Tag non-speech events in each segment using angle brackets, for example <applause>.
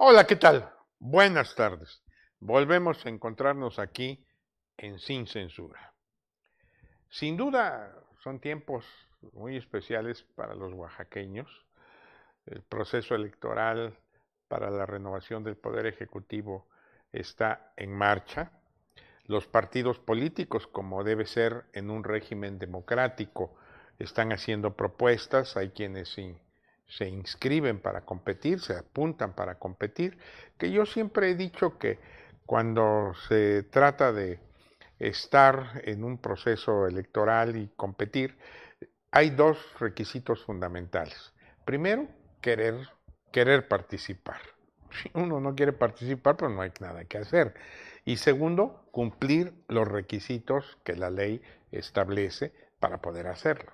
Hola, ¿qué tal? Buenas tardes. Volvemos a encontrarnos aquí en Sin Censura. Sin duda son tiempos muy especiales para los oaxaqueños. El proceso electoral para la renovación del Poder Ejecutivo está en marcha. Los partidos políticos, como debe ser en un régimen democrático, están haciendo propuestas. Hay quienes sí se inscriben para competir, se apuntan para competir, que yo siempre he dicho que cuando se trata de estar en un proceso electoral y competir, hay dos requisitos fundamentales. Primero, querer, querer participar. Si uno no quiere participar, pues no hay nada que hacer. Y segundo, cumplir los requisitos que la ley establece para poder hacerlo.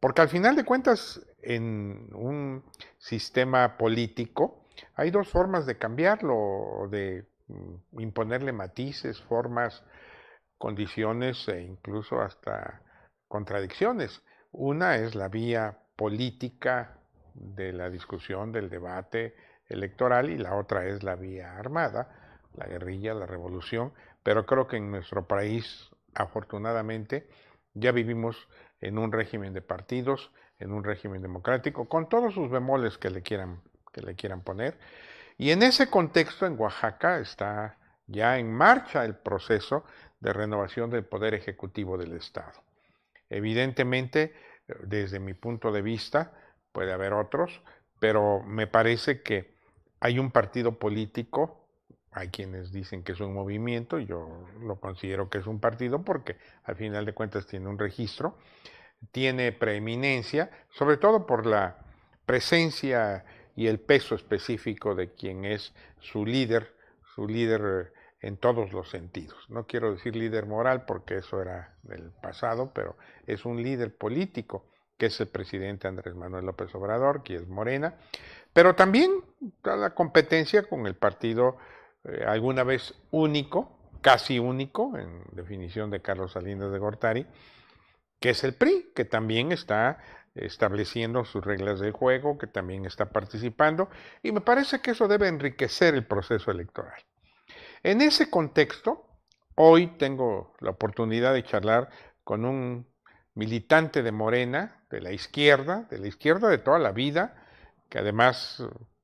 Porque al final de cuentas, en un sistema político, hay dos formas de cambiarlo, de mm, imponerle matices, formas, condiciones e incluso hasta contradicciones. Una es la vía política de la discusión, del debate electoral y la otra es la vía armada, la guerrilla, la revolución. Pero creo que en nuestro país, afortunadamente, ya vivimos en un régimen de partidos, en un régimen democrático, con todos sus bemoles que le quieran, que le quieran poner. Y en ese contexto, en Oaxaca está ya en marcha el proceso de renovación del Poder Ejecutivo del Estado. Evidentemente, desde mi punto de vista, puede haber otros, pero me parece que hay un partido político hay quienes dicen que es un movimiento, yo lo considero que es un partido porque al final de cuentas tiene un registro, tiene preeminencia, sobre todo por la presencia y el peso específico de quien es su líder, su líder en todos los sentidos. No quiero decir líder moral porque eso era del pasado, pero es un líder político que es el presidente Andrés Manuel López Obrador, que es Morena, pero también la competencia con el partido eh, alguna vez único, casi único, en definición de Carlos Salinas de Gortari, que es el PRI, que también está estableciendo sus reglas del juego, que también está participando, y me parece que eso debe enriquecer el proceso electoral. En ese contexto, hoy tengo la oportunidad de charlar con un militante de Morena, de la izquierda, de la izquierda de toda la vida, que además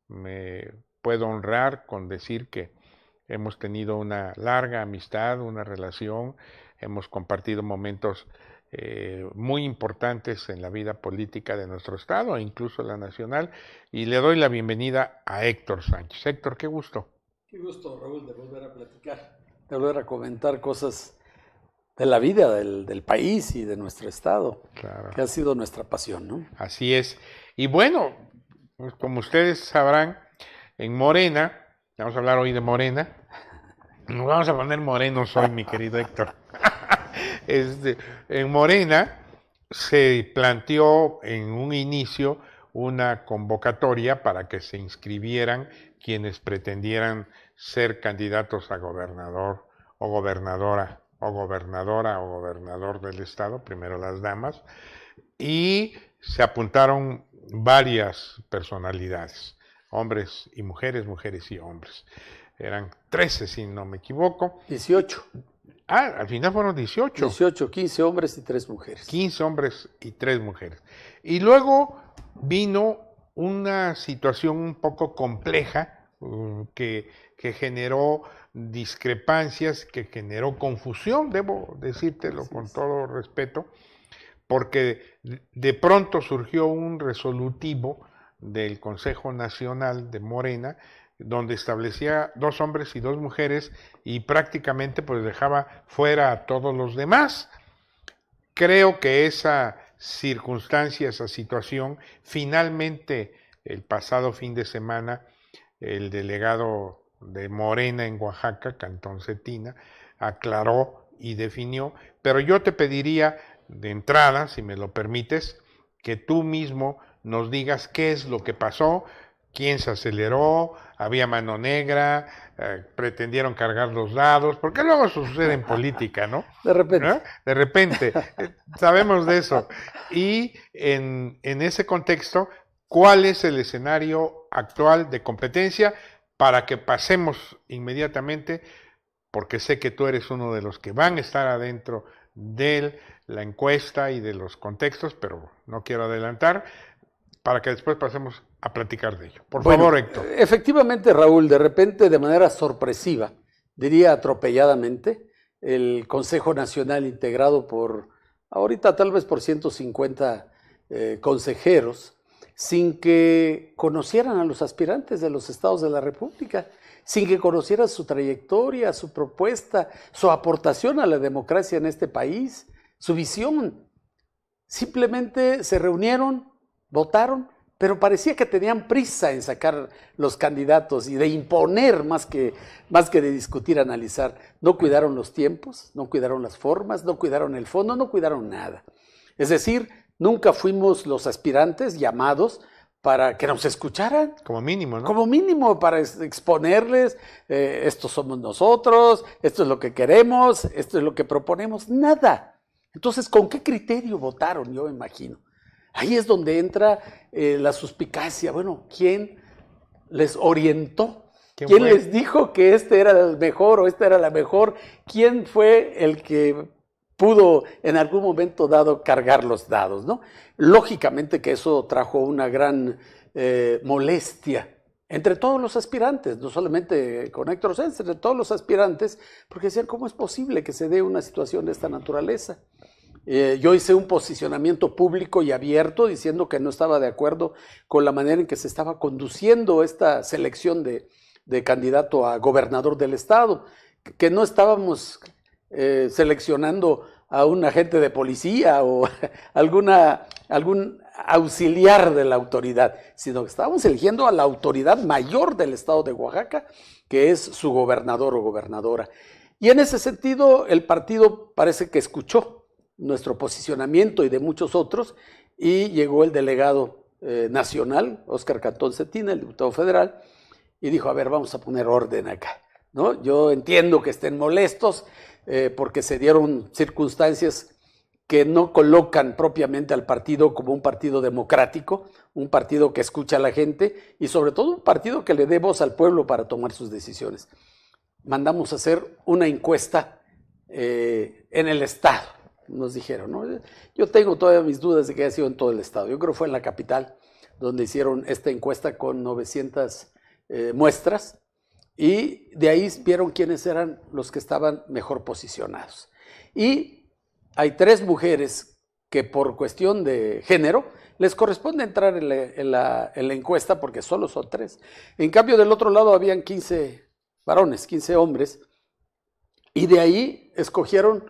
me puedo honrar con decir que hemos tenido una larga amistad, una relación, hemos compartido momentos eh, muy importantes en la vida política de nuestro estado e incluso la nacional. Y le doy la bienvenida a Héctor Sánchez. Héctor, qué gusto. Qué gusto, Raúl, de volver a platicar, de volver a comentar cosas de la vida del, país y de nuestro estado, claro. que ha sido nuestra pasión, Así es. Y bueno, pues como ustedes sabrán, en Morena, Vamos a hablar hoy de Morena. Nos vamos a poner morenos hoy, mi querido Héctor. <laughs> Este, en Morena se planteó en un inicio una convocatoria para que se inscribieran quienes pretendieran ser candidatos a gobernador o gobernadora o gobernadora o gobernador del estado, primero las damas, y se apuntaron varias personalidades hombres y mujeres, mujeres y hombres. Eran 13, si no me equivoco. 18. Ah, al final fueron 18. 18, 15 hombres y 3 mujeres. 15 hombres y 3 mujeres. Y luego vino una situación un poco compleja mm, que, que generó discrepancias, que generó confusión, debo decírtelo con todo respeto, porque de pronto surgió un resolutivo del Consejo Nacional de Morena, donde establecía dos hombres y dos mujeres y prácticamente pues dejaba fuera a todos los demás. Creo que esa circunstancia, esa situación, finalmente el pasado fin de semana el delegado de Morena en Oaxaca, Cantón Cetina, aclaró y definió, pero yo te pediría de entrada, si me lo permites, que tú mismo nos digas qué es lo que pasó, quién se aceleró, había mano negra, eh, pretendieron cargar los dados, porque luego sucede en política, ¿no? <laughs> De repente. ¿Eh? De repente, eh, sabemos de eso. Y en, en ese contexto, ¿cuál es el escenario actual de competencia para que pasemos inmediatamente? Porque sé que tú eres uno de los que van a estar adentro de la encuesta y de los contextos, pero no quiero adelantar para que después pasemos a platicar de ello. Por favor, Héctor. Efectivamente, Raúl, de repente, de manera sorpresiva, diría atropelladamente, el Consejo Nacional integrado por, ahorita tal vez por 150 eh, consejeros, sin que conocieran a los aspirantes de los estados de la República, sin que conocieran su trayectoria, su propuesta, su aportación a la democracia en este país, su visión. Simplemente se reunieron, votaron, pero parecía que tenían prisa en sacar los candidatos y de imponer más que, más que de discutir, analizar. No cuidaron los tiempos, no cuidaron las formas, no cuidaron el fondo, no cuidaron nada. Es decir, nunca fuimos los aspirantes llamados para que nos escucharan. Como mínimo, ¿no? Como mínimo, para exponerles, eh, estos somos nosotros, esto es lo que queremos, esto es lo que proponemos, nada. Entonces, ¿con qué criterio votaron? Yo imagino. Ahí es donde entra eh, la suspicacia. Bueno, ¿quién les orientó? ¿Quién, les dijo que este era el mejor o esta era la mejor? ¿Quién fue el que pudo en algún momento dado cargar los dados, ¿no? Lógicamente que eso trajo una gran eh, molestia entre todos los aspirantes, no solamente con Héctor Sánchez, entre todos los aspirantes, porque decían, ¿cómo es posible que se dé una situación de esta naturaleza? Eh, yo hice un posicionamiento público y abierto diciendo que no estaba de acuerdo con la manera en que se estaba conduciendo esta selección de, candidato a gobernador del estado, que no estábamos eh, seleccionando a un agente de policía o <laughs> alguna, algún auxiliar de la autoridad, sino que estábamos eligiendo a la autoridad mayor del estado de Oaxaca, que es su gobernador o gobernadora. Y en ese sentido, el partido parece que escuchó nuestro posicionamiento y de muchos otros, y llegó el delegado eh, nacional, Óscar Cantón Cetina, el diputado federal, y dijo, a ver, vamos a poner orden acá. ¿no? Yo entiendo que estén molestos eh, porque se dieron circunstancias que no colocan propiamente al partido como un partido democrático, un partido que escucha a la gente y sobre todo un partido que le dé voz al pueblo para tomar sus decisiones. Mandamos hacer una encuesta eh, en el Estado nos dijeron, Yo tengo todavía mis dudas de que haya sido en todo el estado. Yo creo que fue en la capital donde hicieron esta encuesta con 900 eh, muestras y de ahí vieron quiénes eran los que estaban mejor posicionados. Y hay tres mujeres que por cuestión de género les corresponde entrar en la, en la encuesta porque solo son tres. En cambio, del otro lado habían 15 varones, 15 hombres, y de ahí escogieron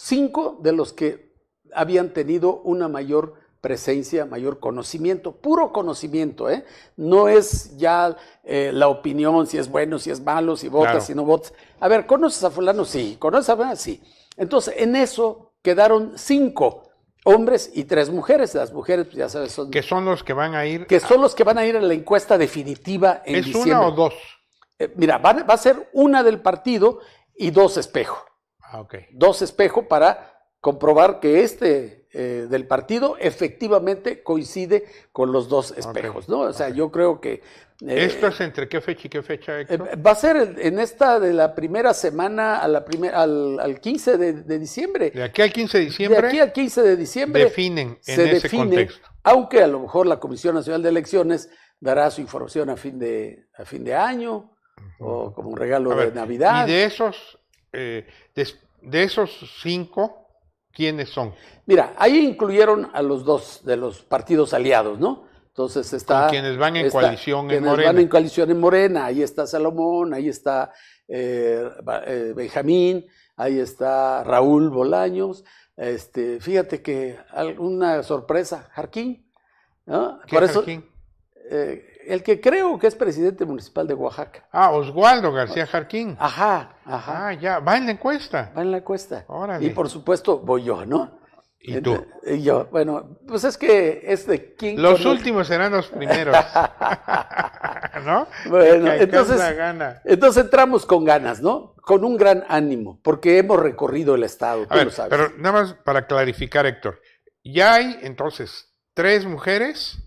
cinco de los que habían tenido una mayor presencia, mayor conocimiento, puro conocimiento, ¿eh? No es ya eh, la opinión, si es bueno, si es malo, si votas, si no votas. A ver, ¿conoces a fulano? Sí. ¿Conoces a fulano? Sí. Entonces, en eso quedaron cinco hombres y tres mujeres. Las mujeres, pues, ya sabes, son... Que son los que van a ir... Que son los que van a ir a la encuesta definitiva en ¿Es una o dos? Eh, mira, va, va a ser una del partido y dos espejo. Ah, dos espejos para comprobar que este eh, del partido efectivamente coincide con los dos espejos, ¿no? O sea, yo creo que... Eh, ¿Esto es entre qué fecha y qué fecha? Eh, va a ser en esta de la primera semana a la primer, al, al, 15 de, diciembre. De aquí al 15 de diciembre. De aquí al 15 de diciembre. Definen en se ese contexto. Aunque a lo mejor la Comisión Nacional de Elecciones dará su información a fin de, fin de año o como un regalo de Navidad. Y de esos eh, de, esos cinco, ¿quiénes son? Mira, ahí incluyeron a los dos de los partidos aliados, ¿no? Entonces está... Con quienes van en coalición en Morena. van en coalición en Morena, ahí está Salomón, ahí está eh, eh Benjamín, ahí está Raúl Bolaños, este, fíjate que una sorpresa, Jarquín. ¿no? Por Jarquín? Eso, eh, el que creo que es presidente municipal de Oaxaca. Ah, Oswaldo García Jarquín. Ajá, ajá. Ah, ya, va en la encuesta. Va en la encuesta. Órale. Y por supuesto voy yo, ¿no? Y tú. Y yo, bueno, pues es que es de quién. Los últimos serán los primeros. <laughs> ¿No? Bueno, entonces, entonces entramos con ganas, ¿no? Con un gran ánimo, porque hemos recorrido el Estado, tú sabes. Pero nada más para clarificar, Héctor, ya hay entonces tres mujeres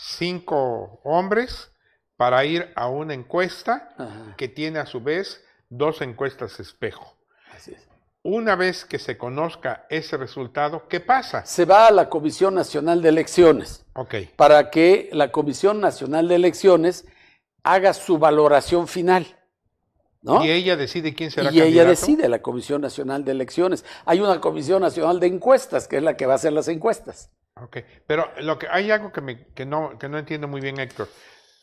cinco hombres para ir a una encuesta que tiene a su vez dos encuestas espejo. Una vez que se conozca ese resultado, ¿qué pasa? Se va a la Comisión Nacional de Elecciones. Para que la Comisión Nacional de Elecciones haga su valoración final. Y ella decide quién será candidato. Y ella decide, la Comisión Nacional de Elecciones. Hay una Comisión Nacional de Encuestas, que es la que va a hacer las encuestas. Ok, pero lo que, hay algo que, me, que, no, que no entiendo muy bien, Héctor.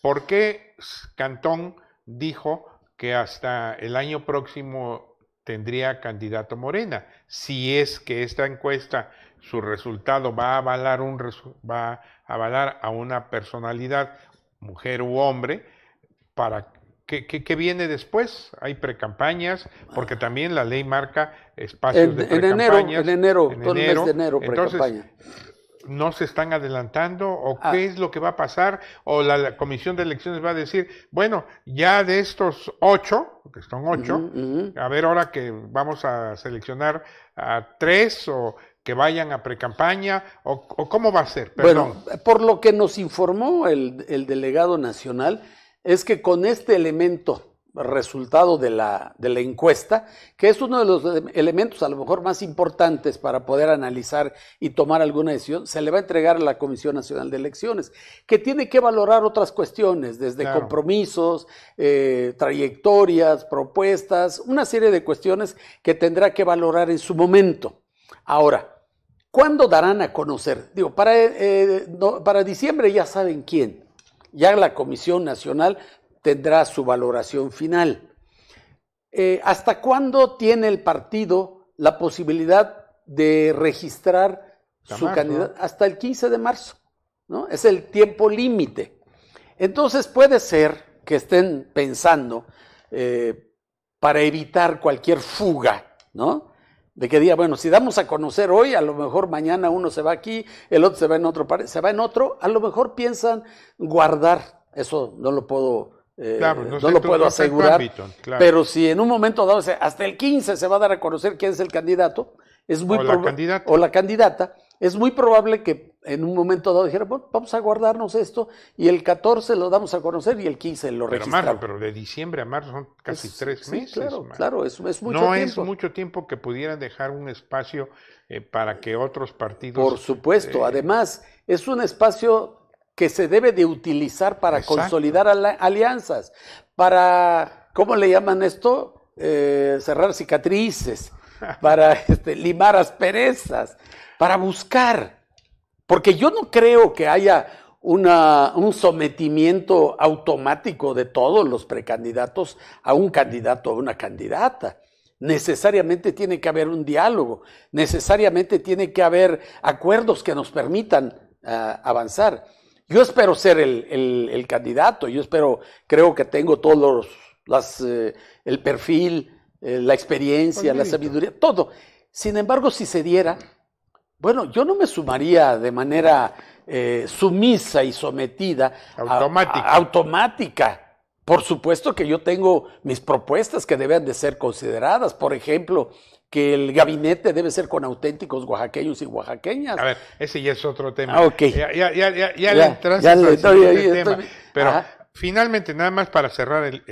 ¿Por qué Cantón dijo que hasta el año próximo tendría candidato Morena? Si es que esta encuesta, su resultado va a avalar, un, va a, avalar a una personalidad, mujer u hombre, para ¿Qué, qué, qué viene después? ¿Hay precampañas? Porque ah. también la ley marca espacios de precampañas. En enero, en enero, en todo el mes de enero, no se están adelantando o ah. qué es lo que va a pasar o la, comisión de elecciones va a decir, bueno, ya de estos ocho, que son ocho, a ver ahora que vamos a seleccionar a tres o que vayan a precampaña o, o cómo va a ser. Bueno, por lo que nos informó el, el delegado nacional es que con este elemento resultado de la, encuesta, que es uno de los elementos a lo mejor más importantes para poder analizar y tomar alguna decisión, se le va a entregar a la Comisión Nacional de Elecciones, que tiene que valorar otras cuestiones, desde compromisos, eh, trayectorias, propuestas, una serie de cuestiones que tendrá que valorar en su momento. Ahora, ¿cuándo darán a conocer? Digo, para, eh, eh, para diciembre ya saben quién. Ya la Comisión Nacional tendrá su valoración final. Eh, ¿Hasta cuándo tiene el partido la posibilidad de registrar su candidato? Hasta el 15 de marzo, ¿no? Es el tiempo límite. Entonces puede ser que estén pensando eh, para evitar cualquier fuga, ¿no? De que diga, bueno, si damos a conocer hoy, a lo mejor mañana uno se va aquí, el otro se va en otro, se va en otro, a lo mejor piensan guardar, eso no lo puedo no, lo puedo asegurar. Pero si en un momento dado, hasta el 15 se va a dar a conocer quién es el candidato, es muy o la, candidata. o la candidata, es muy probable que en un momento dado dijera, vamos a guardarnos esto y el 14 lo damos a conocer y el 15 lo pero Marzo, pero de diciembre a marzo son casi tres meses. Claro, claro es, mucho tiempo. No es mucho tiempo que pudieran dejar un espacio eh, para que otros partidos... Por supuesto, eh, además es un espacio que se debe de utilizar para consolidar alianzas, para, ¿cómo le llaman esto? Eh, cerrar cicatrices, <laughs> para este, limar asperezas, para buscar. Porque yo no creo que haya un sometimiento automático de todos los precandidatos a un candidato o a una candidata. Necesariamente tiene que haber un diálogo, necesariamente tiene que haber acuerdos que nos permitan ah, avanzar. Yo espero ser el, candidato, yo espero, creo que tengo todos los, eh, el perfil, eh, la experiencia, la sabiduría, todo. Sin embargo, si se diera, bueno, yo no me sumaría de manera eh, sumisa y sometida. a, automática por supuesto que yo tengo mis propuestas que deben de ser consideradas. Por ejemplo, que el gabinete debe ser con auténticos oaxaqueños y oaxaqueñas. A ver, ese ya es otro tema. Ah, ok. Ya, ya, ya, ya, ya tema. Pero finalmente, nada más para cerrar el,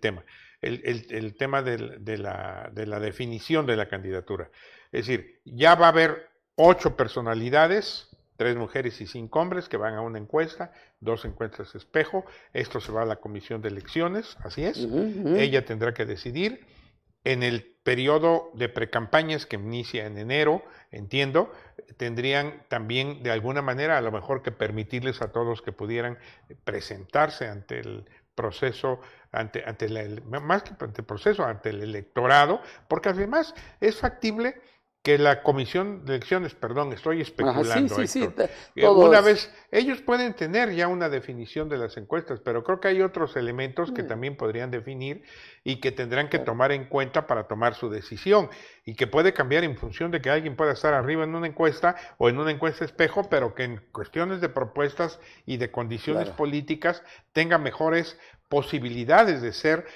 tema, el, tema de, la, de la definición de la candidatura. Es decir, ya va a haber ocho personalidades tres mujeres y cinco hombres que van a una encuesta, dos encuestas espejo, esto se va a la comisión de elecciones, así es, ella tendrá que decidir. En el periodo de precampañas que inicia en enero, entiendo, tendrían también de alguna manera a lo mejor que permitirles a todos que pudieran presentarse ante el proceso, ante, ante más que ante el proceso, ante el electorado, porque además es factible que la comisión de elecciones, perdón, estoy especulando. Ajá, sí, sí, sí, una vez, ellos pueden tener ya una definición de las encuestas, pero creo que hay otros elementos que mm. también podrían definir y que tendrán que tomar en cuenta para tomar su decisión y que puede cambiar en función de que alguien pueda estar arriba en una encuesta o en una encuesta espejo, pero que en cuestiones de propuestas y de condiciones políticas tenga mejores posibilidades de ser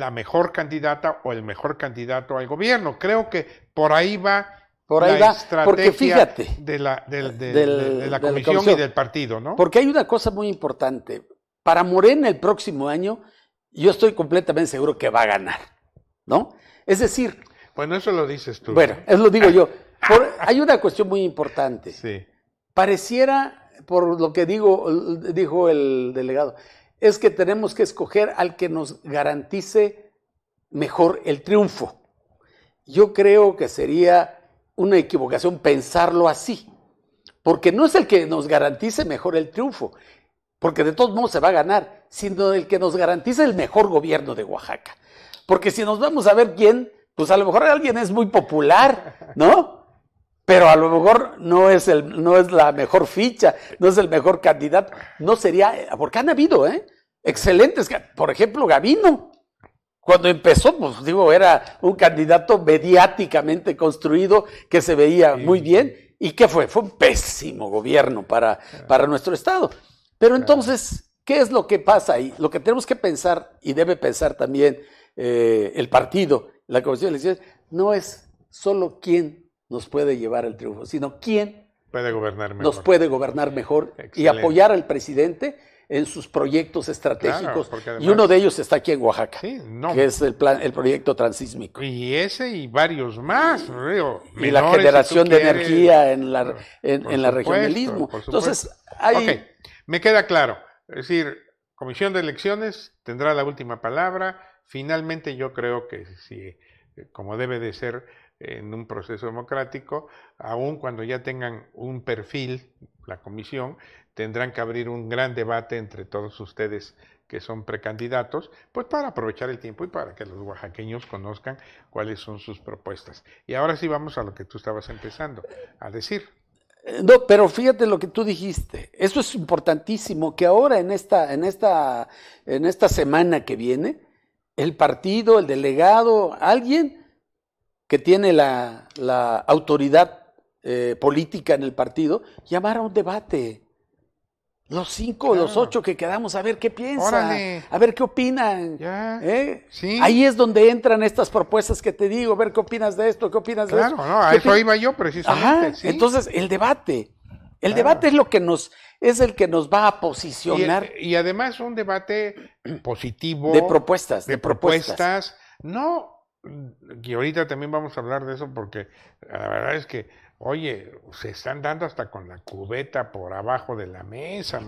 la mejor candidata o el mejor candidato al gobierno. Creo que por ahí va por ahí la estrategia fíjate, de la, eh, la comisión, y del partido, ¿no? Porque hay una cosa muy importante. Para Morena el próximo año, yo estoy completamente seguro que va a ganar, ¿no? Es decir... Bueno, eso lo dices tú. Bueno, eso lo digo yo. <laughs> hay una cuestión muy importante. Pareciera, por lo que dijo el delegado, es que tenemos que escoger al que nos garantice mejor el triunfo. Yo creo que sería una equivocación pensarlo así, porque no es el que nos garantice mejor el triunfo, porque de todos modos se va a ganar, sino el que nos garantice el mejor gobierno de Oaxaca. Porque si nos vamos a ver quién, pues a lo mejor alguien es muy popular, ¿no? pero a lo mejor no es, el, no es la mejor ficha, no es el mejor candidato. No sería, porque han habido, ¿eh? Excelentes, por ejemplo, Gavino. Cuando empezó, pues digo, era un candidato mediáticamente construido que se veía muy bien. ¿Y qué fue? Fue un pésimo gobierno para, para nuestro Estado. Pero entonces, ¿qué es lo que pasa ahí? Lo que tenemos que pensar y debe pensar también eh, el partido, la Comisión de Elecciones, no es solo quién nos puede llevar al triunfo, sino quién puede gobernar nos puede gobernar mejor y apoyar al presidente en sus proyectos estratégicos. y uno de ellos está aquí en Oaxaca, que es el, plan, el proyecto transísmico. Y ese y varios más. y la generación de energía en la, en, la región Entonces, me queda claro. Es decir, Comisión de Elecciones tendrá la última palabra. Finalmente yo creo que si, como debe de ser, en un proceso democrático, aun cuando ya tengan un perfil, la comisión, tendrán que abrir un gran debate entre todos ustedes que son precandidatos, pues para aprovechar el tiempo y para que los oaxaqueños conozcan cuáles son sus propuestas. Y ahora sí vamos a lo que tú estabas empezando a decir. Eh, no, pero fíjate lo que tú dijiste. Eso es importantísimo que ahora en esta en esta en esta semana que viene el partido, el delegado, alguien que tiene la, la autoridad eh, política en el partido, llamar a un debate. Los cinco o los ocho que quedamos, a ver qué piensan, a ver qué opinan. ¿eh? Sí. Ahí es donde entran estas propuestas que te digo, a ver qué opinas de esto, qué opinas de esto. Claro, no, a eso iba yo precisamente. Entonces, el debate. El debate es lo que nos, es el que nos va a posicionar. Y, además un debate positivo. De propuestas. De, propuestas. No Mm, y ahorita también vamos a hablar de eso porque eh, la verdad es que, oye, se están dando hasta con la cubeta por abajo de la mesa.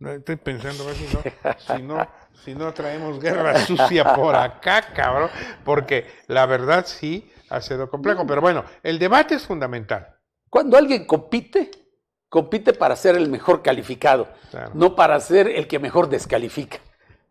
Estoy pensando si no, traemos guerra <laughs> sucia por acá, cabrón, porque la verdad sí ha sido complejo. Pero bueno, el debate es fundamental. Cuando alguien compite, compite para ser el mejor calificado, no para ser el que mejor descalifica,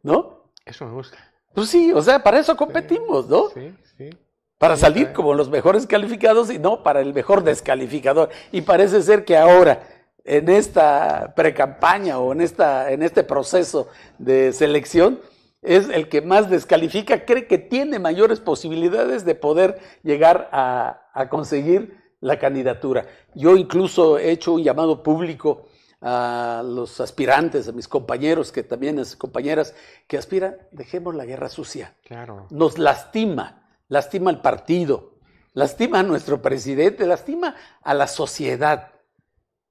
¿no? Eso me gusta. Pues sí, o sea, para eso competimos, ¿no? Sí, sí. Para salir como los mejores calificados y no para el mejor descalificador. Y parece ser que ahora, en esta precampaña o en, esta, en este proceso de selección, es el que más descalifica, cree que tiene mayores posibilidades de poder llegar a, a conseguir la candidatura. Yo incluso he hecho un llamado público a los aspirantes, a mis compañeros, que también sus compañeras, que aspiran, dejemos la guerra sucia. Claro. Nos lastima, lastima al partido, lastima a nuestro presidente, lastima a la sociedad.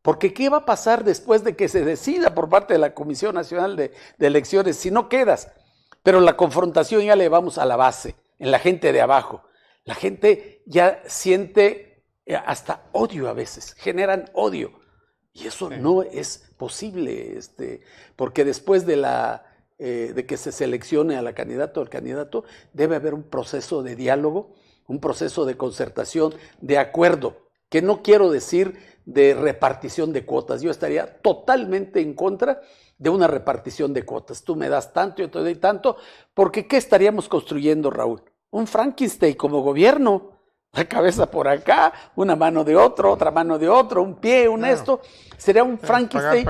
Porque ¿qué va a pasar después de que se decida por parte de la Comisión Nacional de, de Elecciones si no quedas? Pero la confrontación ya le vamos a la base, en la gente de abajo. La gente ya siente eh, hasta odio a veces, generan odio y eso no es posible, este, porque después de la eh, de que se seleccione a la candidata o al candidato, debe haber un proceso de diálogo, un proceso de concertación, de acuerdo, que no quiero decir de repartición de cuotas. Yo estaría totalmente en contra de una repartición de cuotas. Tú me das tanto, yo te doy tanto, porque ¿qué estaríamos construyendo, Raúl? Un Frankenstein como gobierno. La cabeza por acá, una mano de otro, otra mano de otro, un pie, un esto. Sería un eh, Frankenstein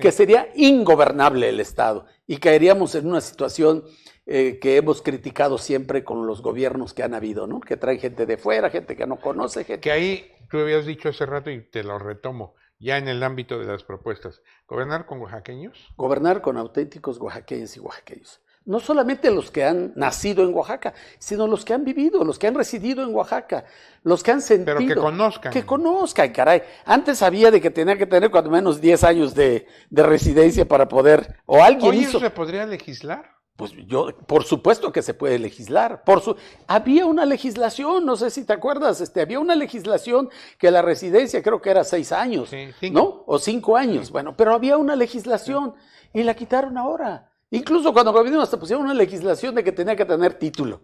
que sería ingobernable el Estado y caeríamos en una situación eh, que hemos criticado siempre con los gobiernos que han habido, ¿no? Que traen gente de fuera, gente que no conoce, gente. Que ahí tú habías dicho hace rato y te lo retomo, ya en el ámbito de las propuestas. ¿Gobernar con oaxaqueños? Gobernar con auténticos oaxaqueños y oaxaqueños no solamente los que han nacido en Oaxaca, sino los que han vivido, los que han residido en Oaxaca, los que han sentido. Pero que conozcan. Que conozcan, caray. Antes había de que tenía que tener cuando menos 10 años de, residencia para poder, o alguien ¿Hoy eso se podría legislar? Pues yo, por supuesto que se puede legislar. Por su, había una legislación, no sé si te acuerdas, este, había una legislación que la residencia creo que era seis años, ¿no? O cinco años, bueno, pero había una legislación y la quitaron ahora. Incluso cuando gobierno hasta pusieron una legislación de que tenía que tener título.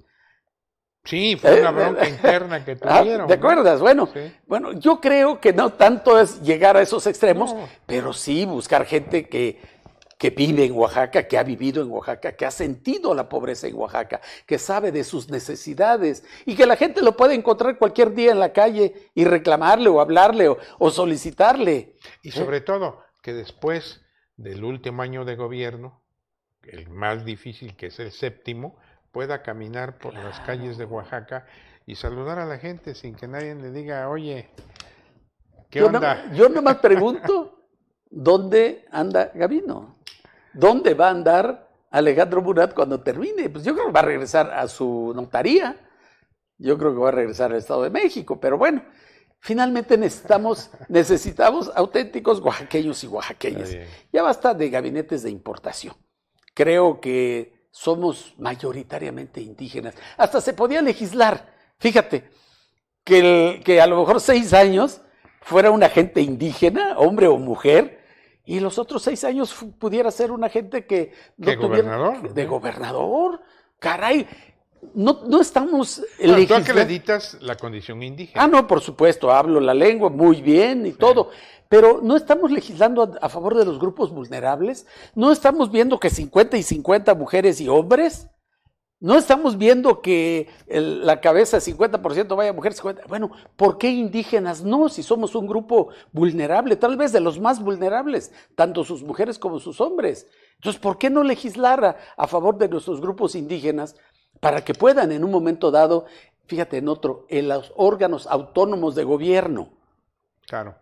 Sí, fue una ¿Eh? bronca interna que <laughs> ah, tuvieron. ¿Te acuerdas? Bueno, bueno, yo creo que no tanto es llegar a esos extremos, pero sí buscar gente que, que vive en Oaxaca, que ha vivido en Oaxaca, que ha sentido la pobreza en Oaxaca, que sabe de sus necesidades y que la gente lo puede encontrar cualquier día en la calle y reclamarle o hablarle o, solicitarle. Y sobre ¿eh? todo que después del último año de gobierno, el más difícil que es el séptimo, pueda caminar por las calles de Oaxaca y saludar a la gente sin que nadie le diga, oye, ¿qué yo No, yo nomás pregunto, ¿dónde anda Gavino? ¿Dónde va a andar Alejandro Murat cuando termine? Pues yo creo que va a regresar a su notaría, yo creo que va a regresar al Estado de México, pero bueno, finalmente necesitamos, <laughs> necesitamos auténticos oaxaqueños y oaxaqueñas. Ya basta de gabinetes de importación creo que somos mayoritariamente indígenas. Hasta se podía legislar, fíjate, que, que a lo mejor seis años fuera una gente indígena, hombre o mujer, y los otros seis años pudiera ser una gente que ¿De gobernador? De gobernador, caray. No, no estamos ¿Tú acreditas la condición indígena? Ah, no, por supuesto, hablo la lengua muy bien y todo, pero no estamos legislando a, favor de los grupos vulnerables, no estamos viendo que 50 y 50 mujeres y hombres, no estamos viendo que la cabeza 50% vaya a mujeres, bueno, ¿por qué indígenas no? Si somos un grupo vulnerable, tal vez de los más vulnerables, tanto sus mujeres como sus hombres. Entonces, ¿por qué no legislar a favor de nuestros grupos indígenas para que puedan en un momento dado, fíjate en otro, en los órganos autónomos de gobierno?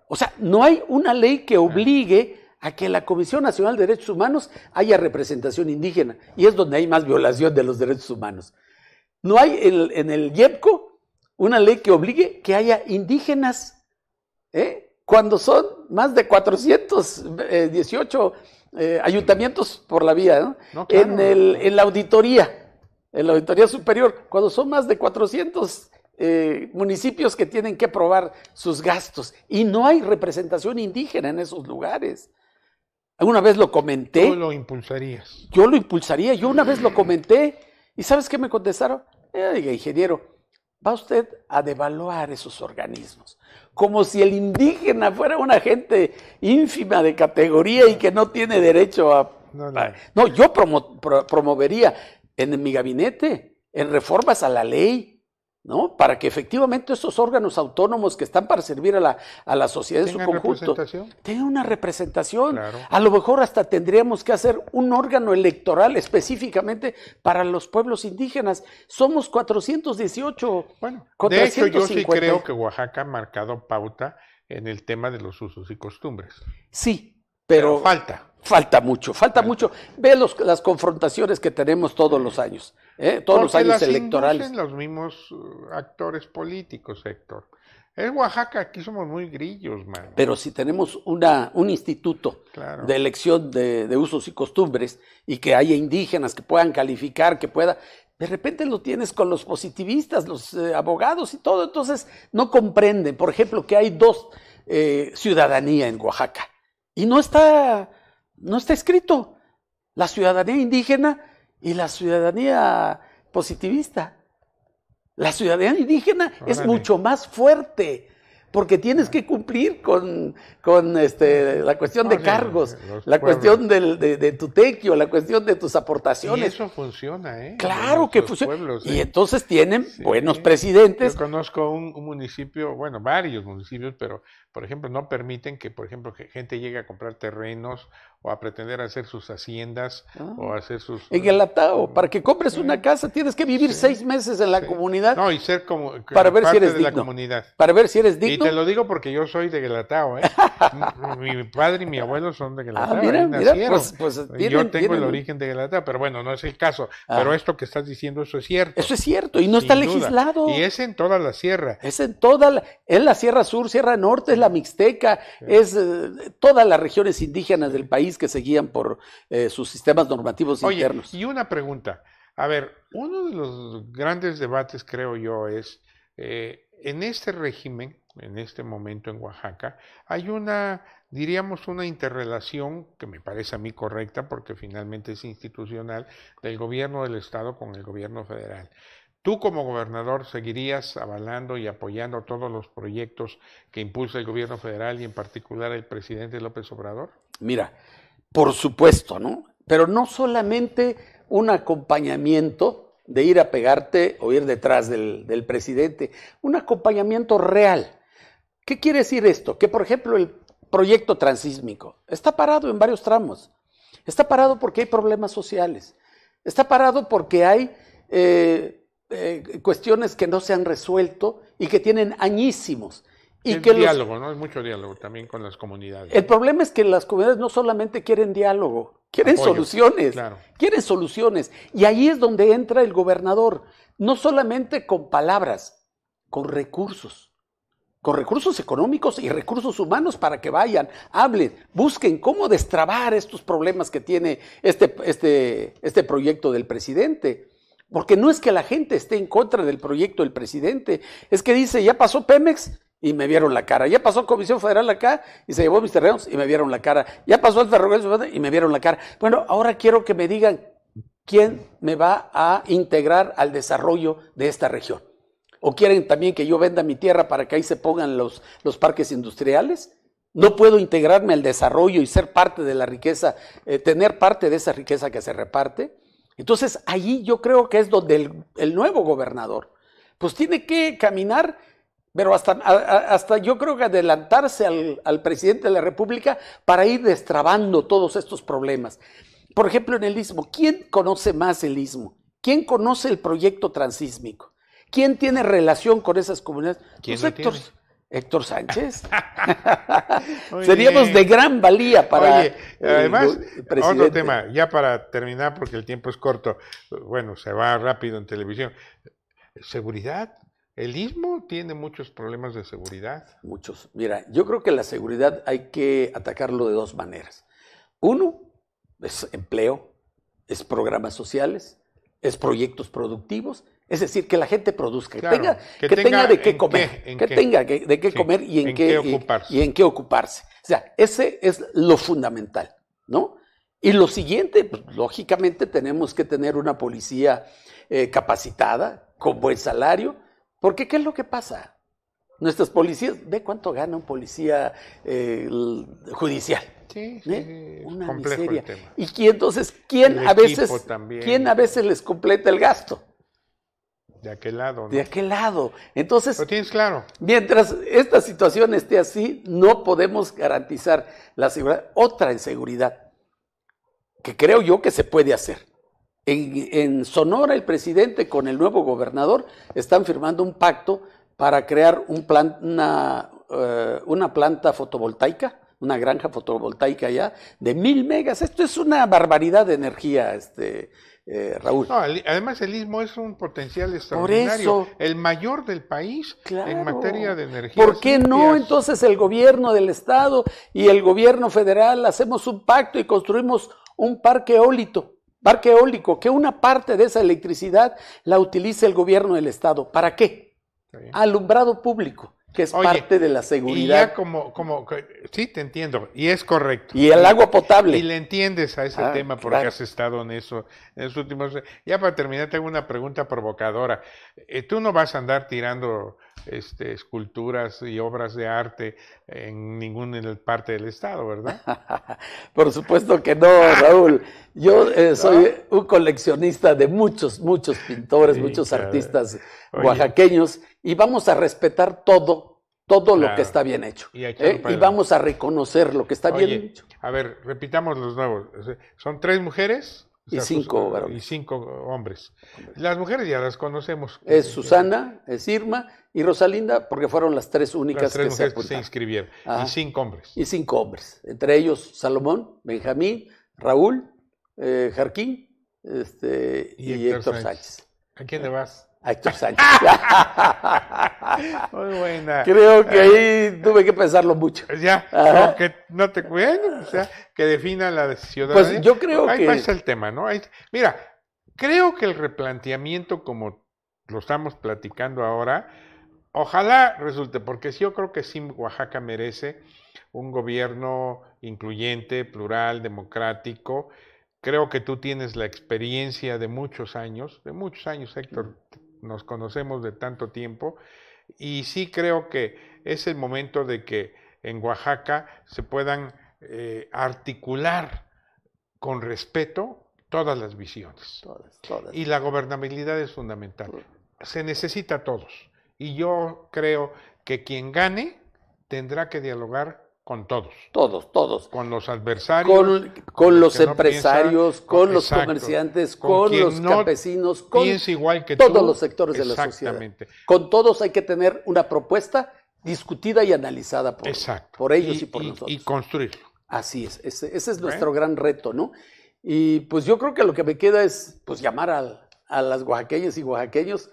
O sea, no hay una ley que obligue a que la Comisión Nacional de Derechos Humanos haya representación indígena, y es donde hay más violación de los derechos humanos. No hay en, el IEPCO una ley que obligue que haya indígenas, ¿eh? cuando son más de 418 eh, ayuntamientos por la vía, en, en la auditoría, en la auditoría superior, cuando son más de 400 eh, municipios que tienen que aprobar sus gastos y no hay representación indígena en esos lugares. Alguna vez lo comenté. ¿Yo lo impulsaría? Yo lo impulsaría, yo una vez lo comenté y ¿sabes qué me contestaron? Eh, diga, ingeniero, va usted a devaluar esos organismos, como si el indígena fuera una gente ínfima de categoría y que no tiene derecho a... No, no. yo promovería en mi gabinete, en reformas a la ley, ¿no? Para que efectivamente esos órganos autónomos que están para servir a la, sociedad en su conjunto tengan una representación. A lo mejor hasta tendríamos que hacer un órgano electoral específicamente para los pueblos indígenas. Somos 418. Bueno, de hecho yo sí creo que Oaxaca ha marcado pauta en el tema de los usos y costumbres. Sí, pero, falta. Falta mucho, falta, mucho. Ve las confrontaciones que tenemos todos los años. ¿Eh? todos los años electorales. los mismos uh, actores políticos, Héctor. En Oaxaca aquí somos muy grillos, man. Pero si tenemos una, un instituto de elección de, usos y costumbres y que haya indígenas que puedan calificar, que pueda, de repente lo tienes con los positivistas, los eh, abogados y todo, entonces no comprenden, por ejemplo, que hay dos eh, ciudadanía en Oaxaca y no está, no está escrito. La ciudadanía indígena y la ciudadanía positivista. La ciudadanía indígena es mucho más fuerte porque tienes que cumplir con, con este, la cuestión de cargos, eh, la cuestión del, de, tu tequio, la cuestión de tus aportaciones. eso funciona, ¿eh? Claro que funciona. Y ¿eh? entonces tienen buenos presidentes. Yo conozco un, municipio, bueno, varios municipios, pero por ejemplo no permiten que, por ejemplo, que gente llegue a comprar terrenos o a pretender hacer sus haciendas ah. o hacer sus... En el atao, eh, para que compres una casa tienes que vivir seis meses en la comunidad. No, y ser como... Para ver si eres digno. La comunidad. Para ver si eres digno. Y te lo digo porque yo soy de Guelatao, ¿eh? <laughs> mi padre y mi abuelo son de Guelatao. Ah, mira, pues, pues, yo tengo el origen de Guelatao, pero bueno, no es el caso. Ah. Pero esto que estás diciendo, eso es cierto. Eso es cierto, y no está legislado. Y es en toda la sierra. Es en toda la, es la Sierra Sur, Sierra Norte, es la Mixteca, es eh, todas las regiones indígenas del país que se guían por eh, sus sistemas normativos Oye, internos. Y una pregunta. A ver, uno de los grandes debates, creo yo, es eh, en este régimen en este momento en Oaxaca, hay una, diríamos, una interrelación que me parece a mí correcta porque finalmente es institucional del gobierno del Estado con el gobierno federal. ¿Tú como gobernador seguirías avalando y apoyando todos los proyectos que impulsa el gobierno federal y en particular el presidente López Obrador? Mira, por supuesto, ¿no? Pero no solamente un acompañamiento de ir a pegarte o ir detrás del, presidente, un acompañamiento real. ¿Qué quiere decir esto? Que, por ejemplo, el proyecto transísmico está parado en varios tramos. Está parado porque hay problemas sociales. Está parado porque hay eh, eh, cuestiones que no se han resuelto y que tienen añísimos. Y es diálogo, ¿no? Es mucho diálogo también con las comunidades. El problema es que las comunidades no solamente quieren diálogo, quieren soluciones. Quieren soluciones. Y ahí es donde entra el gobernador, no solamente con palabras, con recursos con recursos económicos y recursos humanos para que vayan, hablen, busquen cómo destrabar estos problemas que tiene este, este, este proyecto del presidente. Porque no es que la gente esté en contra del proyecto del presidente, es que dice, ya pasó Pemex y me vieron la cara, ya pasó Comisión Federal acá y se llevó mis terrenos y me vieron la cara, ya pasó el ferrocarril y me vieron la cara. Bueno, ahora quiero que me digan quién me va a integrar al desarrollo de esta región. ¿O quieren también que yo venda mi tierra para que ahí se pongan los, los parques industriales? No puedo integrarme al desarrollo y ser parte de la riqueza, eh, tener parte de esa riqueza que se reparte. Entonces, allí yo creo que es donde el, nuevo gobernador, pues tiene que caminar, pero hasta, hasta yo creo que adelantarse al, al presidente de la República para ir destrabando todos estos problemas. Por ejemplo, en el istmo, ¿quién conoce más el istmo? ¿Quién conoce el proyecto transísmico? ¿Quién tiene relación con esas comunidades? pues Héctor, Héctor Sánchez. <laughs> <laughs> Seríamos de gran valía para. además, otro tema, ya para terminar, porque el tiempo es corto. Bueno, se va rápido en televisión. Seguridad. El istmo tiene muchos problemas de seguridad. Muchos. Mira, yo creo que la seguridad hay que atacarlo de dos maneras. Uno es empleo, es programas sociales, es proyectos productivos es decir, que la gente produzca, tenga, que, tenga, de qué comer, que, tenga de, qué comer y en, qué, ocuparse. Y, en qué ocuparse. O sea, ese es lo fundamental, ¿no? Y lo siguiente, pues, lógicamente tenemos que tener una policía eh, capacitada, con buen salario, porque ¿qué es lo que pasa? Nuestras policías, ve cuánto gana un policía eh, judicial. Sí, sí, ¿Eh? Una El tema. Y entonces, ¿quién a veces, quién a veces les completa el gasto? De aquel lado. De aquel lado. Entonces. Mientras esta situación esté así, no podemos garantizar la seguridad. Otra inseguridad que creo yo que se puede hacer. En, Sonora, el presidente con el nuevo gobernador están firmando un pacto para crear eh, una planta fotovoltaica una granja fotovoltaica ya de mil megas. Esto es una barbaridad de energía, este, eh, Raúl. además el ismo es un potencial extraordinario, el mayor del país en materia de energía. ¿Por qué no entonces el gobierno del estado y el gobierno federal hacemos un pacto y construimos un parque eólico? Parque eólico, que una parte de esa electricidad la utilice el gobierno del estado. ¿Para qué? Alumbrado público que es parte de la seguridad. Y como, como, sí, te entiendo, y es correcto. Y el agua potable. Y le entiendes a ese ah, tema porque has estado en eso en los últimos... Ya para terminar, tengo una pregunta provocadora. Eh, tú no vas a andar tirando este, esculturas y obras de arte en ninguna parte del Estado, ¿verdad? <laughs> Por supuesto que no, Raúl. Yo eh, soy un coleccionista de muchos, muchos pintores, muchos artistas oaxaqueños y vamos a respetar todo todo lo que está bien hecho. Y, ¿eh? vamos a reconocer lo que está bien hecho. A ver, repitamos los nuevos. Son tres mujeres. Eh, y cinco Y cinco hombres. Las mujeres ya las conocemos. Es Susana, es Irma y Rosalinda, porque fueron las tres únicas mujeres que, se inscribieron. Y cinco hombres. Y cinco hombres. Entre ellos Salomón, Benjamín, Raúl, eh, Jarquín este, y, Héctor, ¿A quién le vas? Héctor Sánchez. <laughs> Muy buena. Creo que eh, ahí tuve que pensarlo mucho. Pues ya, que no te cuiden, o sea, pues que defina la decisión. Pues yo creo que... Ahí pasa el tema, ¿no? mira, creo que el replanteamiento, como lo estamos platicando ahora, ojalá resulte, porque yo creo que sí Oaxaca merece un gobierno incluyente, plural, democrático. Creo que tú tienes la experiencia de muchos años, de muchos años, Héctor, mm nos conocemos de tanto tiempo y sí creo que es el momento de que en Oaxaca se puedan eh, articular con respeto todas las visiones. Y la gobernabilidad es fundamental. Se necesita a todos. Y yo creo que quien gane tendrá que dialogar con todos. Todos, todos. Con los adversarios. Con, los empresarios, con los comerciantes, con, los campesinos, con todos los sectores de la sociedad. Con todos hay que tener una propuesta discutida y analizada por, ellos y, por nosotros. Y construirlo. Así es, ese, es nuestro gran reto, ¿no? Y pues yo creo que lo que me queda es pues llamar a, las oaxaqueñas y oaxaqueños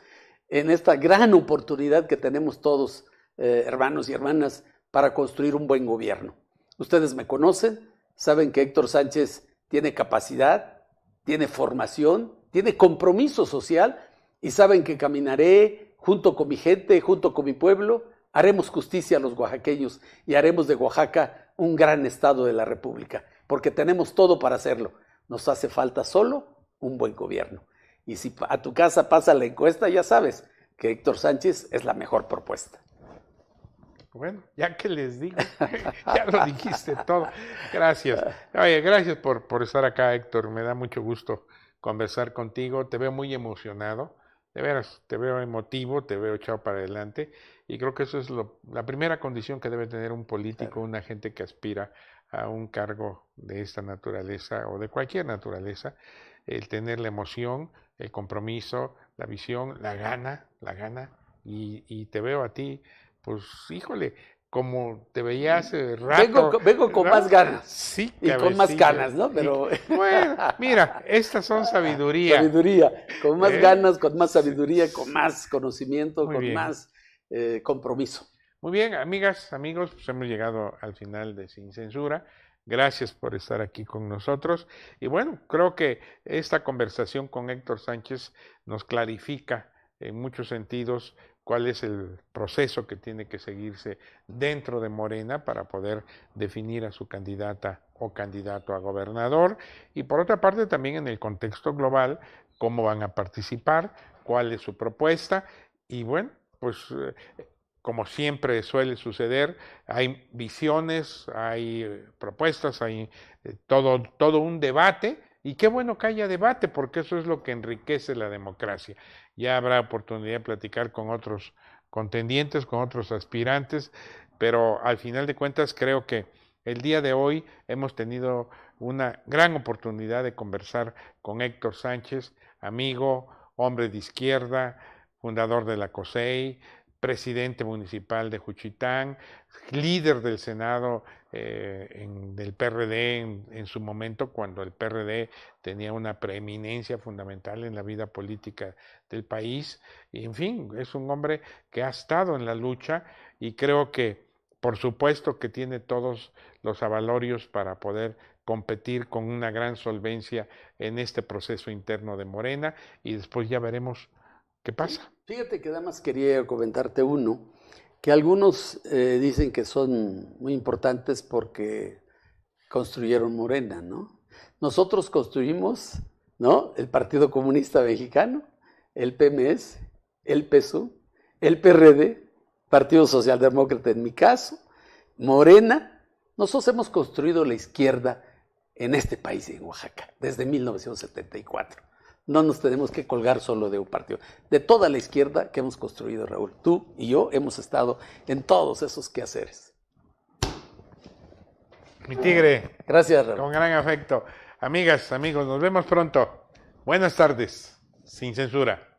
en esta gran oportunidad que tenemos todos, eh, hermanos y hermanas, para construir un buen gobierno. Ustedes me conocen, saben que Héctor Sánchez tiene capacidad, tiene formación, tiene compromiso social y saben que caminaré junto con mi gente, junto con mi pueblo, haremos justicia a los oaxaqueños y haremos de Oaxaca un gran estado de la República, porque tenemos todo para hacerlo. Nos hace falta solo un buen gobierno. Y si a tu casa pasa la encuesta, ya sabes que Héctor Sánchez es la mejor propuesta. Bueno, ya que les digo, <laughs> ya lo dijiste todo. Gracias. Oye, gracias por, por estar acá, Héctor. Me da mucho gusto conversar contigo. Te veo muy emocionado. De veras, te veo emotivo, te veo echado para adelante. Y creo que eso es lo, la primera condición que debe tener un político, una gente que aspira a un cargo de esta naturaleza o de cualquier naturaleza, el tener la emoción, el compromiso, la visión, la gana, la gana. y te veo a ti pues híjole, como te veía hace rato. Vengo, con más ganas. Sí, Y con más ganas, ¿no? Pero... bueno, <laughs> mira, estas son sabiduría. Sabiduría, con más ¿Eh? ganas, con más sabiduría, con más conocimiento, con más eh, compromiso. Muy bien, amigas, amigos, pues hemos llegado al final de Sin Censura. Gracias por estar aquí con nosotros. Y bueno, creo que esta conversación con Héctor Sánchez nos clarifica en muchos sentidos cuál es el proceso que tiene que seguirse dentro de Morena para poder definir a su candidata o candidato a gobernador y por otra parte también en el contexto global cómo van a participar, cuál es su propuesta y bueno, pues eh, como siempre suele suceder, hay visiones, hay eh, propuestas, hay eh, todo, todo un debate y qué bueno que haya debate, porque eso es lo que enriquece la democracia. Ya habrá oportunidad de platicar con otros contendientes, con otros aspirantes, pero al final de cuentas creo que el día de hoy hemos tenido una gran oportunidad de conversar con Héctor Sánchez, amigo, hombre de izquierda, fundador de la COSEI, presidente municipal de Juchitán, líder del Senado eh, en, del PRD en, su momento, cuando el PRD tenía una preeminencia fundamental en la vida política del país. Y, en fin, es un hombre que ha estado en la lucha y creo que, por supuesto, que tiene todos los avalorios para poder competir con una gran solvencia en este proceso interno de Morena y después ya veremos ¿Qué pasa? Fíjate que nada más quería comentarte uno, que algunos eh, dicen que son muy importantes porque construyeron Morena, ¿no? Nosotros construimos, ¿no? El Partido Comunista Mexicano, el PMS, el PSU, el PRD, Partido Socialdemócrata en mi caso, Morena. Nosotros hemos construido la izquierda en este país, en Oaxaca, desde 1974. No nos tenemos que colgar solo de un partido. De toda la izquierda que hemos construido, Raúl, tú y yo hemos estado en todos esos quehaceres. Mi tigre. Gracias, Raúl. Con gran afecto. Amigas, amigos, nos vemos pronto. Buenas tardes. Sin censura.